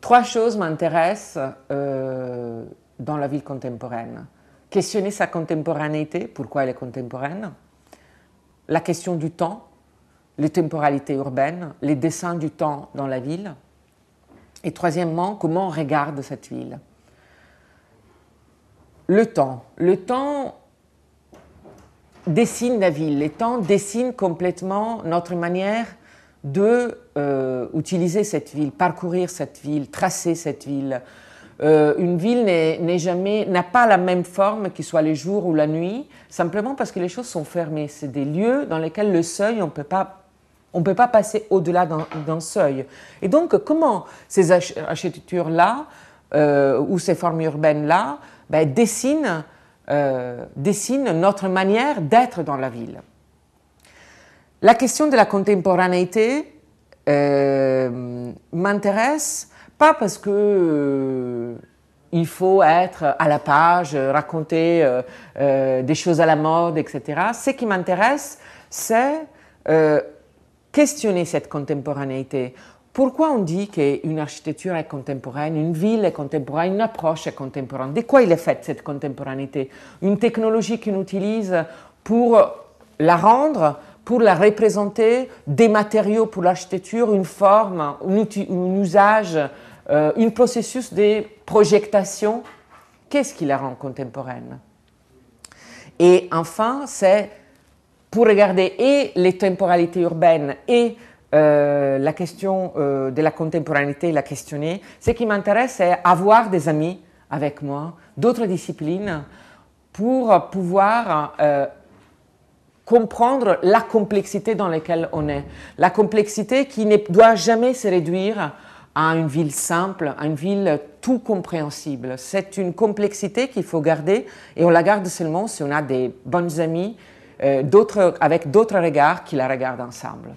Trois choses m'intéressent euh, dans la ville contemporaine. Questionner sa contemporanéité, pourquoi elle est contemporaine, la question du temps, les temporalités urbaines, les dessins du temps dans la ville, et troisièmement, comment on regarde cette ville. Le temps. Le temps dessine la ville, le temps dessine complètement notre manière de euh, utiliser cette ville, parcourir cette ville, tracer cette ville. Euh, une ville n'est jamais, n'a pas la même forme qu'il soit le jour ou la nuit, simplement parce que les choses sont fermées. C'est des lieux dans lesquels le seuil, on ne peut pas passer au-delà d'un seuil. Et donc, comment ces architectures-là euh, ou ces formes urbaines-là ben, dessinent notre manière d'être dans la ville la question de la contemporanéité euh, m'intéresse, pas parce que euh, il faut être à la page, raconter euh, des choses à la mode, etc. Ce qui m'intéresse, c'est questionner cette contemporanéité. Pourquoi on dit qu'une architecture est contemporaine, une ville est contemporaine, une approche est contemporaine De quoi il est faite cette contemporanéité Une technologie qu'on utilise pour la rendre pour la représenter, des matériaux pour l'architecture, une forme, un, usage, euh, une un processus de projectation. Qu'est-ce qui la rend contemporaine Et enfin, c'est pour regarder et les temporalités urbaines et euh, la question euh, de la contemporanéité, la questionner. Ce qui m'intéresse, c'est avoir des amis avec moi, d'autres disciplines, pour pouvoir comprendre la complexité dans laquelle on est. La complexité qui ne doit jamais se réduire à une ville simple, à une ville tout compréhensible. C'est une complexité qu'il faut garder et on la garde seulement si on a des bonnes amies euh, avec d'autres regards qui la regardent ensemble.